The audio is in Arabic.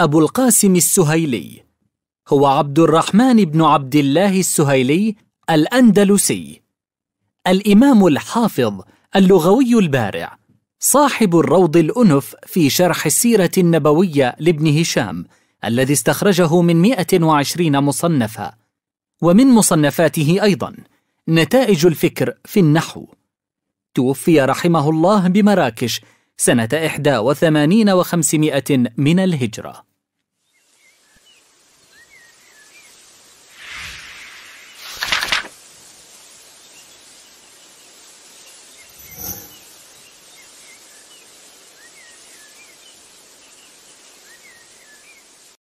أبو القاسم السهيلي هو عبد الرحمن بن عبد الله السهيلي الأندلسي الإمام الحافظ اللغوي البارع صاحب الروض الأنف في شرح السيرة النبوية لابن هشام الذي استخرجه من 120 مصنفا ومن مصنفاته أيضا نتائج الفكر في النحو توفي رحمه الله بمراكش سنة 81 وخمسمائة من الهجرة